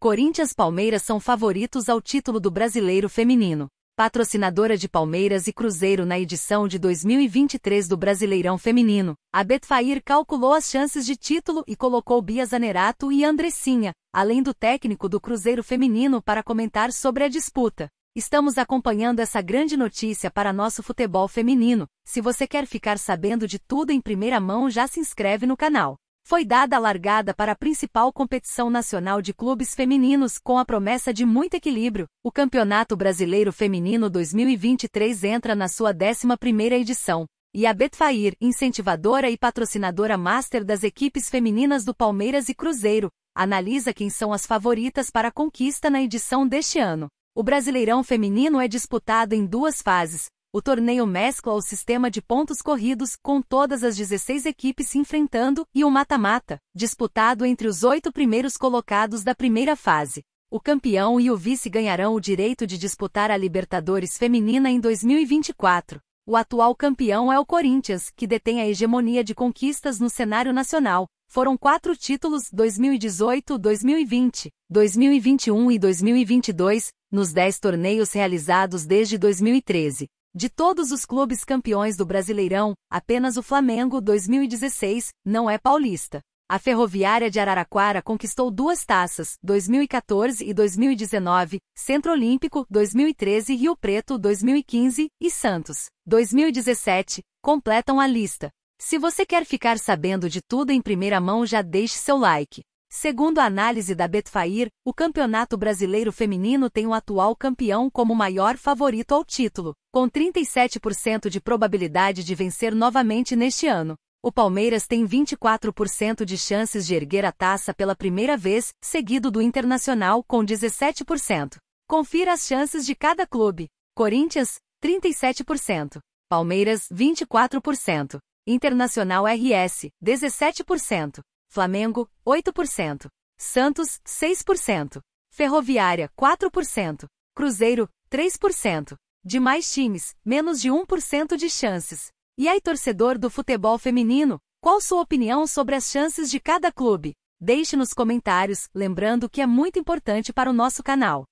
Corinthians Palmeiras são favoritos ao título do Brasileiro Feminino. Patrocinadora de Palmeiras e Cruzeiro na edição de 2023 do Brasileirão Feminino, a Betfair calculou as chances de título e colocou Bia Zanerato e Andressinha, além do técnico do Cruzeiro Feminino para comentar sobre a disputa. Estamos acompanhando essa grande notícia para nosso futebol feminino. Se você quer ficar sabendo de tudo em primeira mão, já se inscreve no canal foi dada a largada para a principal competição nacional de clubes femininos com a promessa de muito equilíbrio. O Campeonato Brasileiro Feminino 2023 entra na sua 11ª edição. E a Betfair, incentivadora e patrocinadora master das equipes femininas do Palmeiras e Cruzeiro, analisa quem são as favoritas para a conquista na edição deste ano. O Brasileirão Feminino é disputado em duas fases, o torneio mescla o sistema de pontos corridos, com todas as 16 equipes se enfrentando, e o mata-mata, disputado entre os oito primeiros colocados da primeira fase. O campeão e o vice ganharão o direito de disputar a Libertadores Feminina em 2024. O atual campeão é o Corinthians, que detém a hegemonia de conquistas no cenário nacional. Foram quatro títulos 2018, 2020, 2021 e 2022, nos dez torneios realizados desde 2013. De todos os clubes campeões do Brasileirão, apenas o Flamengo 2016 não é paulista. A Ferroviária de Araraquara conquistou duas taças, 2014 e 2019, Centro Olímpico 2013 Rio Preto 2015 e Santos 2017, completam a lista. Se você quer ficar sabendo de tudo em primeira mão, já deixe seu like. Segundo a análise da Betfair, o Campeonato Brasileiro Feminino tem o atual campeão como maior favorito ao título, com 37% de probabilidade de vencer novamente neste ano. O Palmeiras tem 24% de chances de erguer a taça pela primeira vez, seguido do Internacional, com 17%. Confira as chances de cada clube: Corinthians, 37%, Palmeiras, 24%, Internacional RS, 17%, Flamengo, 8%. Santos, 6%. Ferroviária, 4%. Cruzeiro, 3%. Demais times, menos de 1% de chances. E aí, torcedor do futebol feminino, qual sua opinião sobre as chances de cada clube? Deixe nos comentários, lembrando que é muito importante para o nosso canal.